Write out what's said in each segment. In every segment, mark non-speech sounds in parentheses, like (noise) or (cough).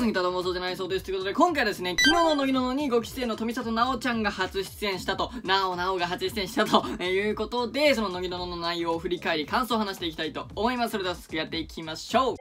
杉太郎妄想じゃないそうです。ということで、今回ですね、昨日の乃木ののにご帰省の富里奈緒ちゃんが初出演したと、なおなおが初出演したと、えー、いうことで、その乃木ののの内容を振り返り、感想を話していきたいと思います。それでは早速やっていきましょう。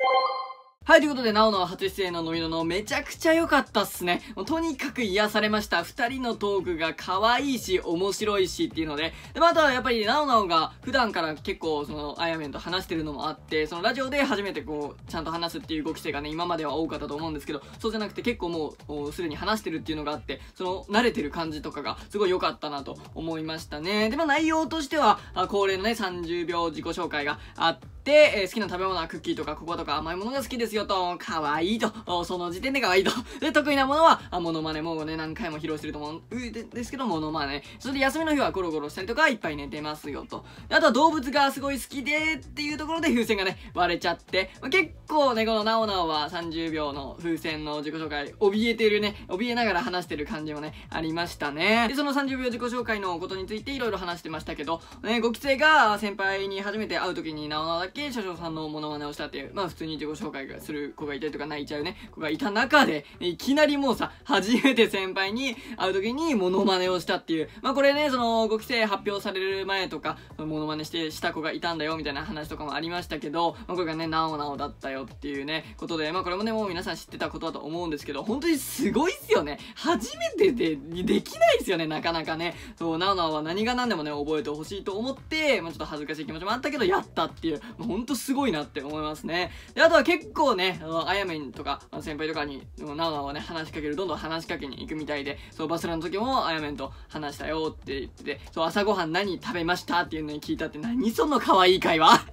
はい、ということで、なおの初出演ののみのの、めちゃくちゃ良かったっすね。とにかく癒されました。二人のトークが可愛いし、面白いしっていうので、でまた、あ、やっぱり、なおなおが普段から結構、その、あやめんと話してるのもあって、そのラジオで初めてこう、ちゃんと話すっていうご規制がね、今までは多かったと思うんですけど、そうじゃなくて結構もう、すでに話してるっていうのがあって、その、慣れてる感じとかが、すごい良かったなと思いましたね。で、まあ、内容としては、恒例のね、30秒自己紹介があって、で、えー、好きな食べ物はクッキーとかココアとか甘いものが好きですよと、かわいいと、その時点でかわいいと。で、得意なものは、あモノマネもね、何回も披露してると思う、うでですけど、モノマネ。それで休みの日はゴロゴロしたりとか、いっぱい寝てますよと。あとは動物がすごい好きで、っていうところで風船がね、割れちゃって、まあ、結構ね、このなおなおは30秒の風船の自己紹介、怯えてるね、怯えながら話してる感じもね、ありましたね。で、その30秒自己紹介のことについていろいろ話してましたけど、ね、ご規制が先輩に初めて会う時になおなおだけっ社長さんのモノマネをしたっていうまあ普通に自己紹介する子がいたりとか泣いちゃうね子がいた中でいきなりもうさ初めて先輩に会う時にモノマネをしたっていうまあこれねその5期生発表される前とかモノマネしてした子がいたんだよみたいな話とかもありましたけど、まあ、これがねなおなおだったよっていうねことでまあこれもねもう皆さん知ってたことだと思うんですけど本当にすごいっすよね初めてでできないっすよねなかなかねそうなおなおは何が何でもね覚えてほしいと思って、まあ、ちょっと恥ずかしい気持ちもあったけどやったっていうほんとすごいなって思いますね。で、あとは結構ね、あの、やめんとか、先輩とかに、なおなおね、話しかける、どんどん話しかけに行くみたいで、そう、バスラの時もあやめんと話したよって言ってて、そう、朝ごはん何食べましたっていうのに聞いたって、何その可愛い会話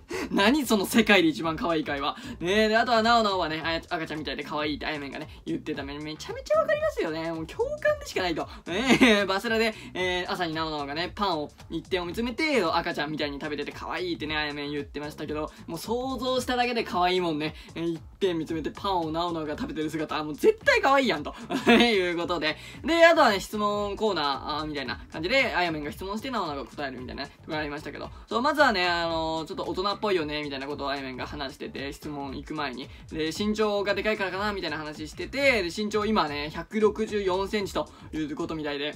(laughs) 何その世界で一番可愛い会話。ねえ、で、あとはなおなおはね、赤ちゃんみたいで可愛いってあやめんがね、言ってためにめちゃめちゃわかりますよね。もう共感しかないと。えー、バスラで、えー、朝になおなおがね、パンを一点を見つめて、赤ちゃんみたいに食べてて可愛いってね、あやめん言ってましたけど、もう想像しただけで可愛いもんね。えー、一点見つめてパンをなおなおが食べてる姿、もう絶対可愛いやんと (laughs) いうことで。で、あとはね、質問コーナーみたいな感じで、あやめんが質問してなおなおが答えるみたいな、とかありましたけど、そう、まずはね、あのー、ちょっと大人っぽいよね、みたいなことをあやめんが話してて、質問行く前に。で、身長がでかいからかな、みたいな話してて、で、身長今ね、164センチと、いうことみたいで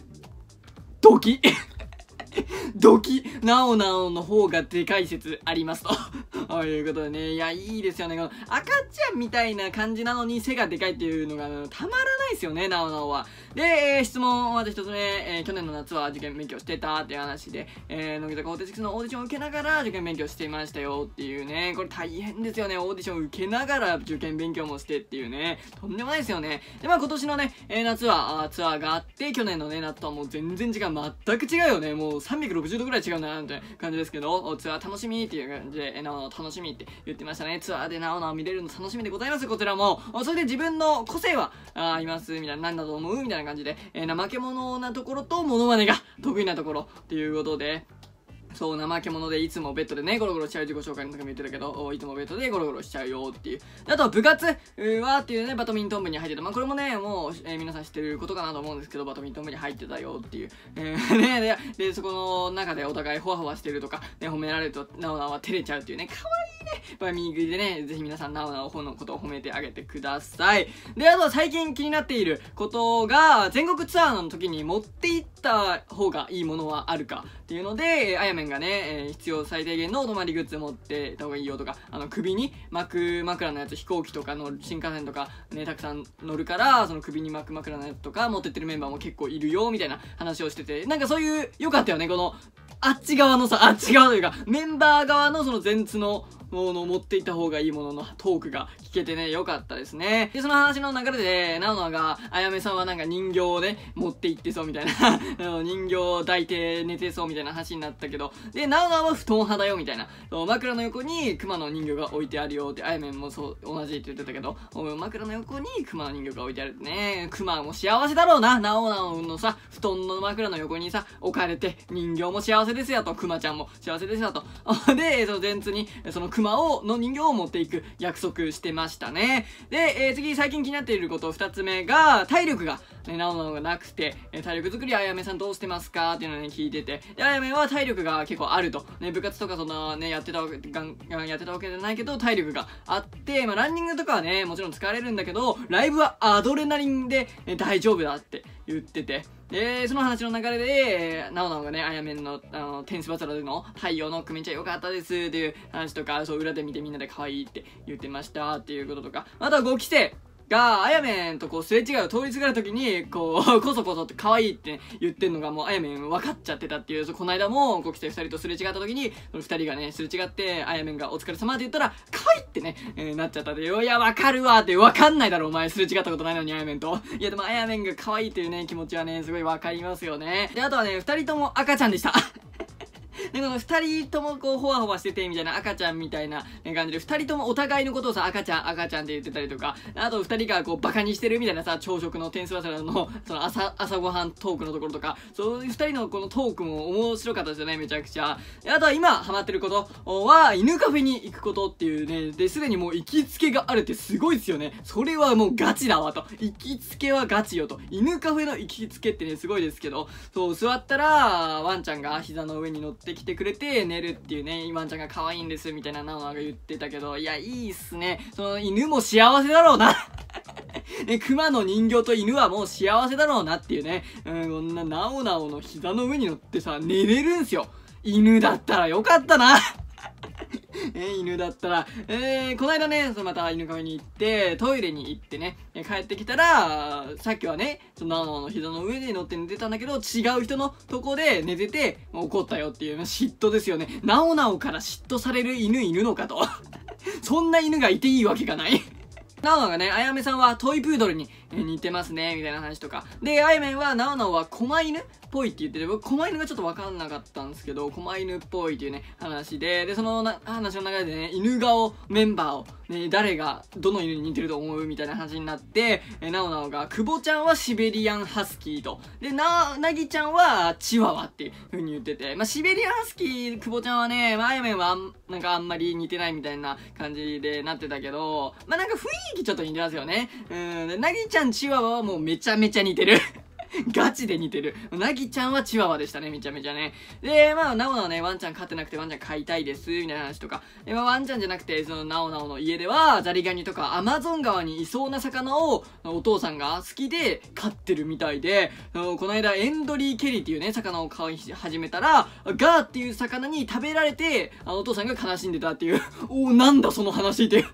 ドキ (laughs) ドキなおなおの方がでかい説ありますとということでね、いや、いいですよね。の赤ちゃんみたいな感じなのに背がでかいっていうのが、たまらないですよね、なおなおは。で、えー、質問まず一つ目、えー、去年の夏は受験勉強してたっていう話で、えー、乃木坂46のオーディションを受けながら受験勉強していましたよっていうね、これ大変ですよね。オーディション受けながら受験勉強もしてっていうね、とんでもないですよね。で、まあ今年のね、えー、夏はあツアーがあって、去年のね、夏とはもう全然違う、全く違うよね。もう360度ぐらい違うな、みたいな感じですけど、ツアー楽しみっていう感じで、えー、なお楽しみって言ってましたね。ツアーでなおなお見れるの楽しみでございます、こちらも。それで自分の個性は、ああ、います、みたいな、なんだと思うみたいな感じで、えー、怠け者なところと、モノマネが得意なところっていうことで、そう怠け者でいつもベッドでねゴロゴロしちゃう自己紹介の時も言ってたけどいつもベッドでゴロゴロしちゃうよっていうあと部活はっていうねバドミントン部に入ってたまあこれもねもう、えー、皆さん知ってることかなと思うんですけどバドミントン部に入ってたよっていう、え (laughs) ー、ねでそこの中でお互いホワホワしてるとか、ね、褒められるとなおなおは照れちゃうっていうねかわいい番組食いでね、ぜひ皆さん、なおなお方のことを褒めてあげてください。で、あと最近気になっていることが、全国ツアーの時に持っていった方がいいものはあるかっていうので、あやめんがね、え必要最低限のお泊まりグッズ持ってた方がいいよとか、あの、首に巻く枕のやつ、飛行機とかの新幹線とかね、たくさん乗るから、その首に巻く枕のやつとか持ってってるメンバーも結構いるよ、みたいな話をしてて、なんかそういう、よかったよね、この、あっち側のさ、あっち側というか、メンバー側のその前通のもの持っていた方がいいもののトークが聞けてね、よかったですね。で、その話の流れで、なおなが、あやめさんはなんか人形をね、持って行ってそうみたいな (laughs) 人形を抱いて寝てそうみたいな話になったけど、で、なおなは布団派だよみたいな。枕の横に熊の人形が置いてあるよって、あやめもそう、同じって言ってたけど、枕の横に熊の人形が置いてあるってね、熊も幸せだろうな、なおなおのさ、布団の枕の横にさ、置かれて、人形も幸せですよと、熊ちゃんも幸せですよと。(laughs) で、その前日に、その熊を、の人形を持っていく約束してましたね。で、えー、次、最近気になっていること、二つ目が、体力がえなどなどがなくて、え体力作りあやめさんどうしてますかっていうのをね、聞いてて、で、あやめは体力が結構あると。ね、部活とかそんなね、やってたわけ、がんやってたわけじゃないけど、体力があって、まあ、ランニングとかはね、もちろん疲れるんだけど、ライブはアドレナリンで、え大丈夫だって言ってて、で、その話の流れで、なおなおがね、あやめんの、あの、テンスバトラでの太陽の組めちゃよかったですっていう話とか、そう、裏で見てみんなで可愛いって言ってましたっていうこととか、あとは5期生、が、あやめんとこうすれ違いを通り過がるときに、こう、(laughs) こそこそって可愛いって言ってんのがもうあやめん分かっちゃってたっていう、この間も、こう来て二人とすれ違ったときに、その二人がね、すれ違って、あやめんがお疲れ様って言ったら、可愛いってね、えー、なっちゃったで、いや、わかるわって、わかんないだろ、お前、すれ違ったことないのにあやめんと。いや、でもあやめんが可愛いというね、気持ちはね、すごい分かりますよね。で、あとはね、二人とも赤ちゃんでした。(laughs) で2人ともこう、ほわほわしてて、みたいな赤ちゃんみたいな感じで、2人ともお互いのことをさ、赤ちゃん、赤ちゃんって言ってたりとか、あと2人がこう、バカにしてるみたいなさ、朝食の天数忘の、その朝、朝ごはんトークのところとか、そういう2人のこのトークも面白かったですよね、めちゃくちゃ。あとは今、ハマってることは、犬カフェに行くことっていうね、で、すでにもう行きつけがあるってすごいですよね。それはもうガチだわと。行きつけはガチよと。犬カフェの行きつけってね、すごいですけど、そう、座ったら、ワンちゃんが膝の上に乗ってきて、てくれて寝るっていうね、イワンちゃんが可愛いんですみたいなのおが言ってたけど、いや、いいっすね。その犬も幸せだろうな (laughs) ね、熊の人形と犬はもう幸せだろうなっていうね。うん、こんななおなおの膝の上に乗ってさ、寝れるんすよ。犬だったらよかったなえ犬だったら、えー、この間ね、そのまた犬飼いに行って、トイレに行ってね、帰ってきたら、さっきはね、そのママの膝の上で乗って寝てたんだけど、違う人のとこで寝てて、怒ったよっていう、嫉妬ですよね。なおなおから嫉妬される犬いるのかと。(laughs) そんな犬がいていいわけがない。(laughs) なおがね、あやめさんはトイプードルに似てますねみたいな話とかであいめんはなおなおは狛犬っぽいって言ってて僕狛犬がちょっと分かんなかったんですけど狛犬っぽいっていうね話ででその話の中でね犬顔メンバーを、ね、誰がどの犬に似てると思うみたいな話になってなおなおが久保ちゃんはシベリアンハスキーとでななぎちゃんはチワワっていう風に言ってて、まあ、シベリアンハスキー久保ちゃんはね、まあいめんはなんかあんまり似てないみたいな感じでなってたけどまあなんか雰囲気ちょっと似てますよねうんでなぎちゃんちゃんチワワはもうめちゃめちゃ似てる (laughs) ガチで似てる。なぎちゃんはチワワでしたね、めちゃめちゃね。で、まあ、なおなおね、ワンちゃん飼ってなくてワンちゃん飼いたいです、みたいな話とか。で、まあ、ワンちゃんじゃなくて、その、なおなおの家では、ザリガニとかアマゾン川にいそうな魚を、お父さんが好きで飼ってるみたいで、この間、エンドリーケリーっていうね、魚を飼い始めたら、ガーっていう魚に食べられて、お父さんが悲しんでたっていう、(laughs) おなんだその話っていう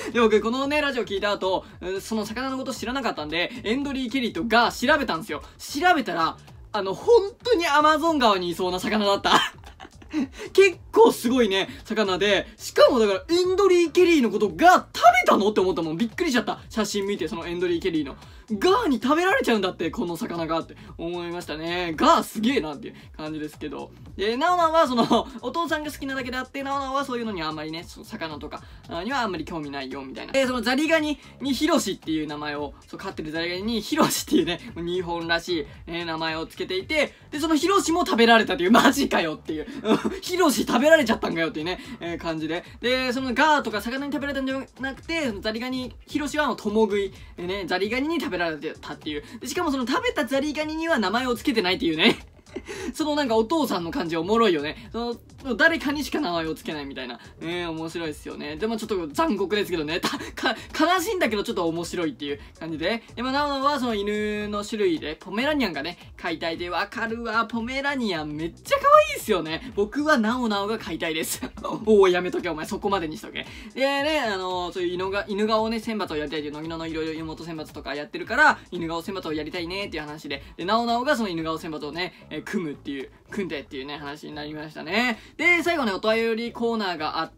(laughs) で、僕、このね、ラジオ聞いた後、その魚のこと知らなかったんで、エンドリー・ケリットが調べたんですよ。調べたら、あの、本当にアマゾン川にいそうな魚だった。(laughs) 結構すごいね、魚で、しかもだから、エンドリー・ケリーのことが食べたのって思ったもん。びっくりしちゃった。写真見て、そのエンドリー・ケリーの。ガーに食べられちゃうんだって、この魚がって思いましたね。ガーすげえなっていう感じですけど。で、なおナはその、(laughs) お父さんが好きなだけであって、なおナはそういうのにあんまりね、その魚とかにはあんまり興味ないよみたいな。で、そのザリガニにヒロシっていう名前を、そう飼ってるザリガニにヒロシっていうね、日本らしい、ね、名前を付けていて、で、そのヒロシも食べられたという、マジかよっていう、(laughs) ヒロシ食べられちゃったんかよっていうね、えー、感じで。で、そのガーとか魚に食べられたんじゃなくて、ザリガニ、ヒロシはあの、共食い、でね、ザリガニに食べべられてたっていうしかもその食べたザリガニには名前を付けてないっていうね。(laughs) そのなんかお父さんの感じおもろいよね。その、誰かにしか名前を付けないみたいな。ええ面白いですよね。でもちょっと残酷ですけどね。た、(laughs) か、悲しいんだけどちょっと面白いっていう感じで。で、まなおはその犬の種類で、ポメラニアンがね、解体でわかるわ。ポメラニアンめっちゃですよね。僕はなおなおが買いたいです。(laughs) おお、やめとけ、お前、そこまでにしとけ。でね、あのー、そういう犬が、犬顔ね、選抜をやりたいっていう、乃木のいろいろ妹選抜とかやってるから、犬顔選抜をやりたいねっていう話で、で、なおなおがその犬顔選抜をね、えー、組むっていう、組んでっていうね、話になりましたね。で、最後ね、お便りコーナーがあって、、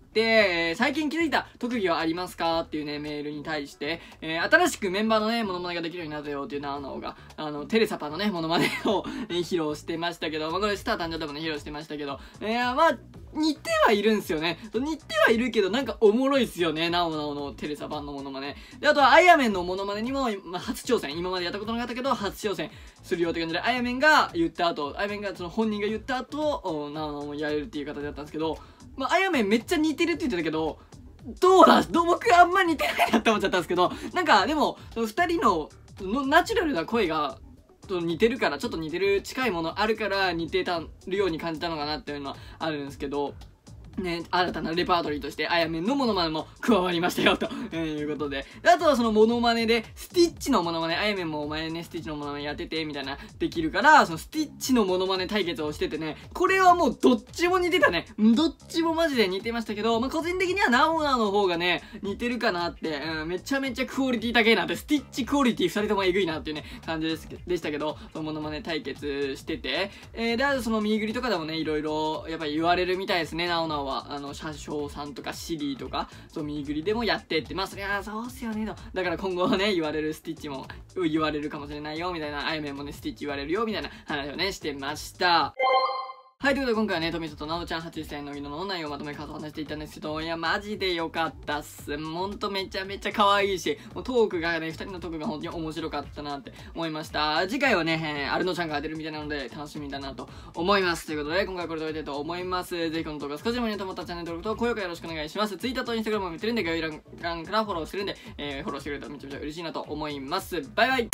最近気づいた特技はありますかっていうね、メールに対して、えー、新しくメンバーのね、モノマネができるようになったよっていうな、ナのが、あの、テレサパのね、モノマネを、え披露してましたけど、まあ、これスター誕生でもね、披露してましたけど、えー、まあ、似てはいるんすよね。似てはいるけど、なんかおもろいっすよね。なおなおのテレサ版のモノマネ。で、あとは、アアメンのモノマネにも、まあ、初挑戦。今までやったことなかったけど、初挑戦するよって感じで、あやめんが言った後、あやめんが、その本人が言った後、なおなおもやれるっていう形だったんですけど、まあ、あやめめっちゃ似てるって言ってたけど、どうだどう僕あんま似てないなって思っちゃったんですけど、なんかでも、二人ののナチュラルな声が、と似てるから、ちょっと似てる近いものあるから似てたるように感じたのかなっていうのはあるんですけど、ね、新たなレパートリーとして、あやめんのモノマネも加わりましたよ、と、(laughs) いうことで。あとはそのモノマネで、スティッチのモノマネ、あやめんもお前ね、スティッチのモノマネやってて、みたいな、できるから、そのスティッチのモノマネ対決をしててね、これはもうどっちも似てたね。どっちもマジで似てましたけど、まあ、個人的にはナオナの方がね、似てるかなって、うん、めちゃめちゃクオリティ高いなって、スティッチクオリティ二人ともえぐいなっていうね、感じです、でしたけど、そのモノマネ対決してて、えー、で、あとその右ぐりとかでもね、いろいろ、やっぱり言われるみたいですね、ナオナは。はあの車掌さんとかシリーとかそう右グりでもやってってまあそりゃそうっすよねとだから今後ね言われるスティッチも言われるかもしれないよみたいなあいめもねスティッチ言われるよみたいな話をねしてましたはい、ということで今回はね、富里奈緒ちゃん8歳のぎの脳内をまとめを話していたんですけど、いや、マジで良かったっす。ほんとめちゃめちゃ可愛いし、もうトークがね、二人のトークが本当に面白かったなって思いました。次回はね、アルノちゃんが出るみたいなので、楽しみだなと思います。ということで、今回はこれで終わりたいと思います。ぜひこの動画少しでもいいと思ったらチャンネル登録と高評価よろしくお願いします。Twitter と Instagram も見てるんで、概要欄からフォローしてるんで、えー、フォローしてくれたらめちゃめちゃ嬉しいなと思います。バイバイ